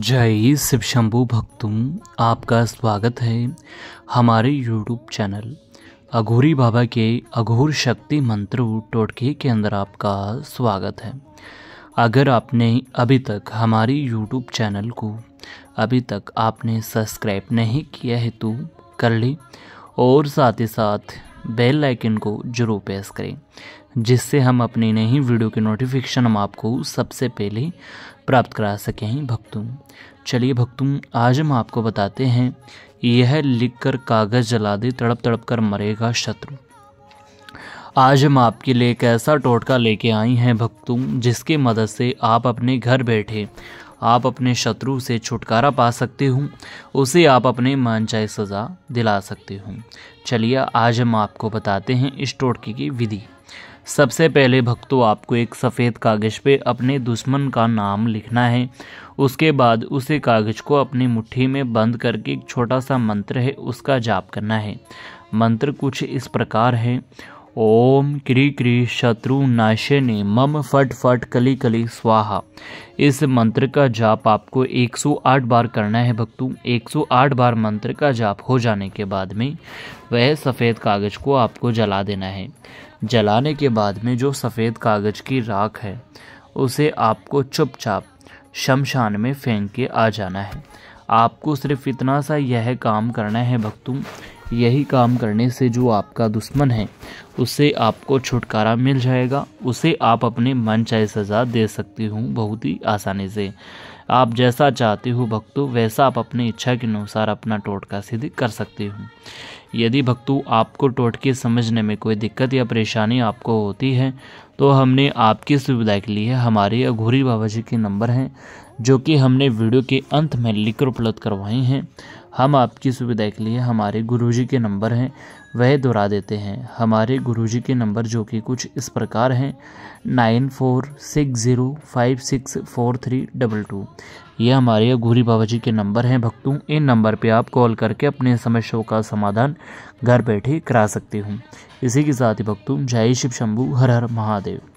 जय शिव शंभु भक्तों आपका स्वागत है हमारे यूट्यूब चैनल अघोरी बाबा के अघोर शक्ति मंत्र टोटके के अंदर आपका स्वागत है अगर आपने अभी तक हमारी यूट्यूब चैनल को अभी तक आपने सब्सक्राइब नहीं किया है तो कर ली और साथ ही साथ बेल आइकन को जरूर प्रेस करें जिससे हम अपनी नई वीडियो की नोटिफिकेशन हम आपको सबसे पहले प्राप्त करा सकें भक्तों चलिए भक्तुम आज हम आपको बताते हैं यह लिख कर कागज़ जला दे तड़प तड़प कर मरेगा शत्रु आज हम आपके लिए एक ऐसा टोटका लेके आई हैं भक्तों जिसके मदद से आप अपने घर बैठे आप अपने शत्रु से छुटकारा पा सकते हो उसे आप अपने मन चाहे सज़ा दिला सकते हो चलिए आज हम आपको बताते हैं इस टोटके की विधि सबसे पहले भक्तों आपको एक सफ़ेद कागज़ पे अपने दुश्मन का नाम लिखना है उसके बाद उसे कागज़ को अपनी मुट्ठी में बंद करके एक छोटा सा मंत्र है उसका जाप करना है मंत्र कुछ इस प्रकार है ओम क्री क्री शत्रु ने मम फट फट कली कली स्वाहा इस मंत्र का जाप आपको 108 बार करना है भक्तों 108 बार मंत्र का जाप हो जाने के बाद में वह सफ़ेद कागज़ को आपको जला देना है जलाने के बाद में जो सफ़ेद कागज़ की राख है उसे आपको चुपचाप शमशान में फेंक के आ जाना है आपको सिर्फ इतना सा यह काम करना है भक्तों यही काम करने से जो आपका दुश्मन है उससे आपको छुटकारा मिल जाएगा उसे आप अपने मन चाहे सज़ा दे सकती हूँ बहुत ही आसानी से आप जैसा चाहते हो भक्तो वैसा आप अपनी इच्छा के अनुसार अपना टोटका सिद्ध कर सकते हो यदि भक्तो आपको टोटके समझने में कोई दिक्कत या परेशानी आपको होती है तो हमने आपकी सुविधा के लिए हमारे अघूरी बाबा जी के नंबर हैं जो कि हमने वीडियो के अंत में लिखकर उपलब्ध करवाए हैं हम आपकी सुविधा के लिए हमारे गुरुजी के नंबर हैं वह दोहरा देते हैं हमारे गुरुजी के नंबर जो कि कुछ इस प्रकार हैं nine four six zero five six four three double two ये हमारे घूरी बाबा जी के नंबर हैं भक्तों इन नंबर पे आप कॉल करके अपने समस्याओं का समाधान घर बैठे करा सकते हूँ इसी के साथ ही भक्तों जय शिव शंभू हर हर महादेव